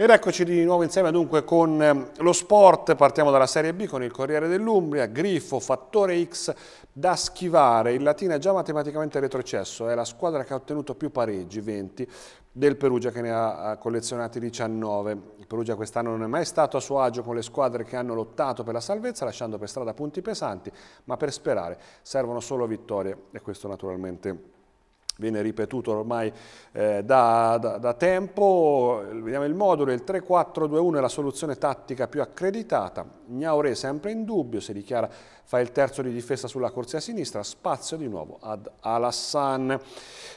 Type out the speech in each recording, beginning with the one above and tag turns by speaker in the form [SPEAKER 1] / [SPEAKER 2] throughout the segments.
[SPEAKER 1] Ed eccoci di nuovo insieme dunque con ehm, lo sport, partiamo dalla Serie B con il Corriere dell'Umbria, Grifo, Fattore X da schivare, il Latina è già matematicamente retrocesso, è la squadra che ha ottenuto più pareggi, 20, del Perugia che ne ha collezionati 19. Il Perugia quest'anno non è mai stato a suo agio con le squadre che hanno lottato per la salvezza lasciando per strada punti pesanti, ma per sperare servono solo vittorie e questo naturalmente viene ripetuto ormai eh, da, da, da, tempo, vediamo il modulo, il 3-4-2-1 è la soluzione tattica più accreditata, Gnaure sempre in dubbio, si dichiara fa il terzo di difesa sulla corsia sinistra, spazio di nuovo ad Alassane.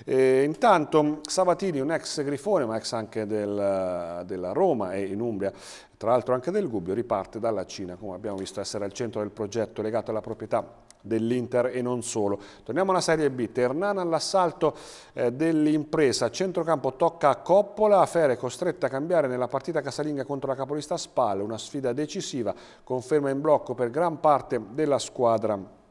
[SPEAKER 1] E, eh, intanto Sabatini, un ex grifone ma ex anche del, della Roma e in Umbria, tra l'altro anche del Gubbio, riparte dalla Cina, come abbiamo visto essere al centro del progetto legato alla proprietà dell'Inter e non solo. Torniamo alla Serie B, Ternana all'assalto eh, dell'impresa, centrocampo tocca a Coppola, Fere costretta a cambiare nella partita casalinga contro la capolista Spalle, una sfida decisiva, conferma in blocco per gran parte della squadra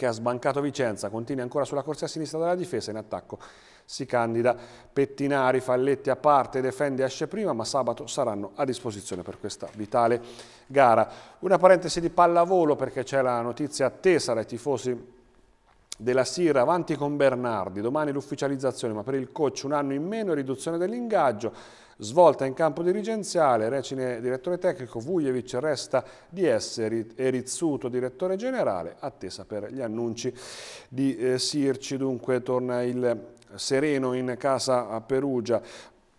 [SPEAKER 1] che ha sbancato Vicenza, continua ancora sulla corsia sinistra della difesa, in attacco si candida Pettinari, Falletti a parte, defende, esce prima, ma sabato saranno a disposizione per questa vitale gara. Una parentesi di pallavolo perché c'è la notizia attesa dai tifosi della Sira avanti con Bernardi, domani l'ufficializzazione, ma per il coach un anno in meno, riduzione dell'ingaggio, svolta in campo dirigenziale, Recine direttore tecnico, Vujevic resta DS e Rizzuto direttore generale, attesa per gli annunci di eh, Sirci, dunque torna il Sereno in casa a Perugia.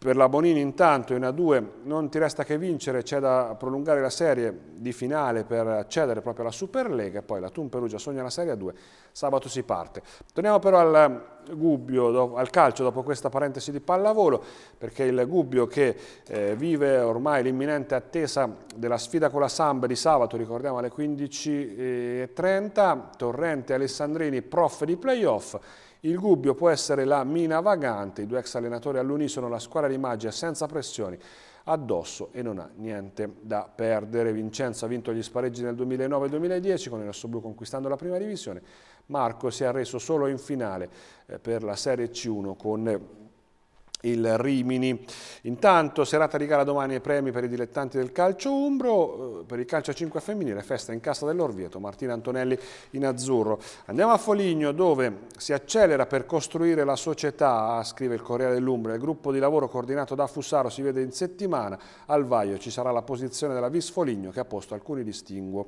[SPEAKER 1] Per la Bonini intanto in A2 non ti resta che vincere, c'è da prolungare la serie di finale per accedere proprio alla Superlega, poi la Tun Perugia sogna la Serie A2, sabato si parte. Torniamo però al Gubbio dopo, al calcio dopo questa parentesi di pallavolo perché il Gubbio che eh, vive ormai l'imminente attesa della sfida con la Samba di sabato ricordiamo alle 15.30 Torrente Alessandrini prof di playoff il Gubbio può essere la mina vagante i due ex allenatori all'unisono la squadra di Maggia senza pressioni addosso e non ha niente da perdere. Vincenzo ha vinto gli spareggi nel 2009-2010 con il Blu conquistando la prima divisione. Marco si è arreso solo in finale eh, per la Serie C1 con il Rimini. Intanto serata di gara domani e premi per i dilettanti del calcio umbro, eh, per il calcio a 5 femminile, festa in casa dell'Orvieto, Martina Antonelli in azzurro. Andiamo a Foligno dove si accelera per costruire la società, scrive il Corriere dell'Umbria, il gruppo di lavoro coordinato da Fussaro si vede in settimana, al Vaio ci sarà la posizione della Vis Foligno che ha posto alcuni distinguo.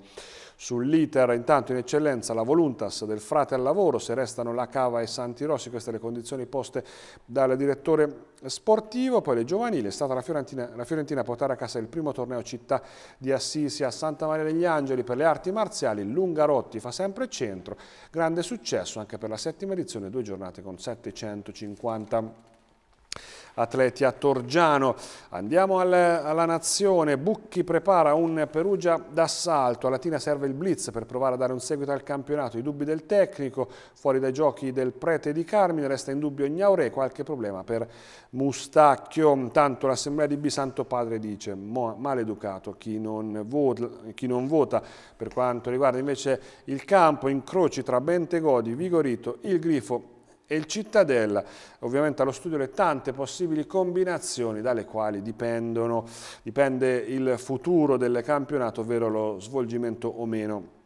[SPEAKER 1] Sull'iter intanto in eccellenza la Voluntas del Frate al Lavoro, se restano la Cava e Santi Rossi, queste le condizioni poste dal direttore sportivo, poi le giovanili, è stata la Fiorentina, la Fiorentina, a portare a casa il primo torneo città di Assisi a Santa Maria degli Angeli per le arti marziali, Lungarotti fa sempre centro, grande successo anche per la settima edizione, due giornate con 750 atleti a Torgiano. Andiamo al, alla Nazione, Bucchi prepara un Perugia d'assalto, a Latina serve il blitz per provare a dare un seguito al campionato, i dubbi del tecnico, fuori dai giochi del prete di Carmine, resta in dubbio Gnaure, qualche problema per Mustacchio, intanto l'assemblea di B Santo Padre dice maleducato chi non, vota, chi non vota, per quanto riguarda invece il campo, incroci tra Bentegodi, Vigorito, il Grifo e il Cittadella. Ovviamente allo studio le tante possibili combinazioni dalle quali dipendono, dipende il futuro del campionato, ovvero lo svolgimento o meno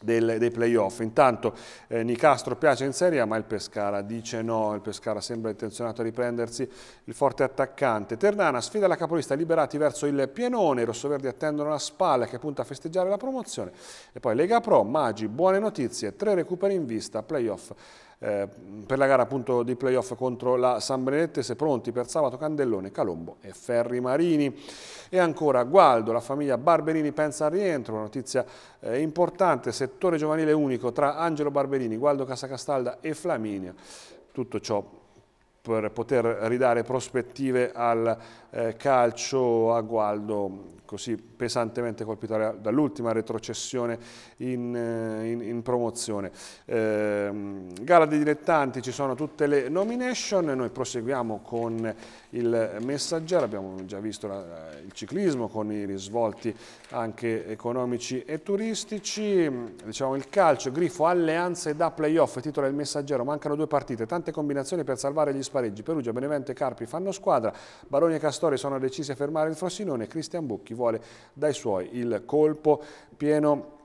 [SPEAKER 1] del, dei playoff. Intanto eh, Nicastro piace in Serie A ma il Pescara dice no, il Pescara sembra intenzionato a riprendersi il forte attaccante. Ternana sfida la capolista liberati verso il pienone, i rossoverdi attendono la spalla che punta a festeggiare la promozione e poi Lega Pro, Magi, buone notizie, tre recuperi in vista, playoff eh, per la gara appunto di playoff contro la San Benedettese, pronti per sabato Candellone, Calombo e Ferri Marini. E ancora Gualdo, la famiglia Barberini pensa al rientro, una notizia eh, importante, settore giovanile unico tra Angelo Barberini, Gualdo Casacastalda e Flaminia. Tutto ciò per poter ridare prospettive al eh, calcio a Gualdo così pesantemente colpito dall'ultima retrocessione in, eh, in, in promozione. Eh, gara dei dilettanti, ci sono tutte le nomination, noi proseguiamo con il messaggero, abbiamo già visto la, il ciclismo con i risvolti anche economici e turistici, diciamo il calcio, grifo, alleanze da playoff, titolo del messaggero, mancano due partite, tante combinazioni per salvare gli sport spareggi. Perugia, Benevento e Carpi fanno squadra. Baroni e Castori sono decisi a fermare il Frosinone. Cristian Bucchi vuole dai suoi il colpo pieno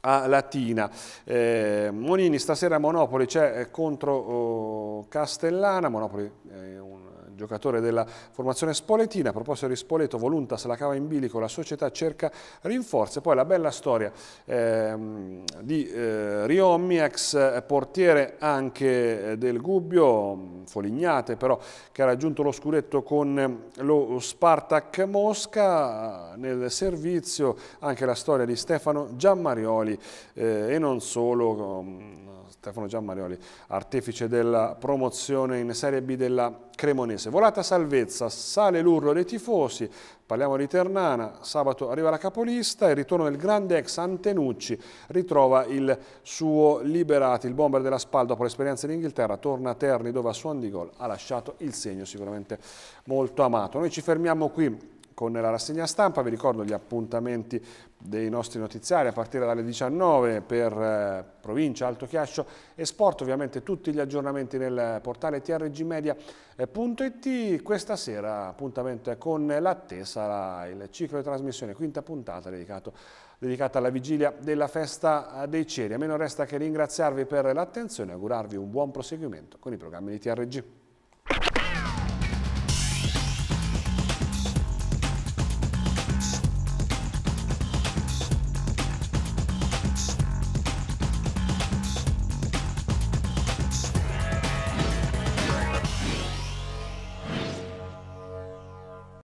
[SPEAKER 1] a Latina. Eh, Monini stasera a Monopoli c'è eh, contro oh, Castellana, Monopoli è eh, un giocatore della formazione spoletina. A proposito di Spoleto, Voluntas la cava in bilico, la società cerca rinforzi. Poi la bella storia ehm, di eh, Riommi, ex eh, portiere anche eh, del Gubbio, Folignate però, che ha raggiunto lo scudetto con eh, lo Spartak Mosca. Nel servizio anche la storia di Stefano Giammarioli eh, e non solo, um, Stefano Giammarioli, artefice della promozione in Serie B della Cremonese. Volata salvezza, sale l'urlo dei tifosi, parliamo di Ternana, sabato arriva la capolista, il ritorno del grande ex Antenucci ritrova il suo liberati, il bomber della Spal dopo l'esperienza in Inghilterra, torna a Terni dove a suon di gol ha lasciato il segno sicuramente molto amato. Noi ci fermiamo qui con la rassegna stampa, vi ricordo gli appuntamenti dei nostri notiziari a partire dalle 19 per eh, provincia, Alto Chiascio e sport, ovviamente tutti gli aggiornamenti nel portale trgmedia.it, questa sera appuntamento è con l'attesa, il ciclo di trasmissione, quinta puntata dedicato, dedicata alla vigilia della festa eh, dei Ceri, a me non resta che ringraziarvi per l'attenzione e augurarvi un buon proseguimento con i programmi di TRG.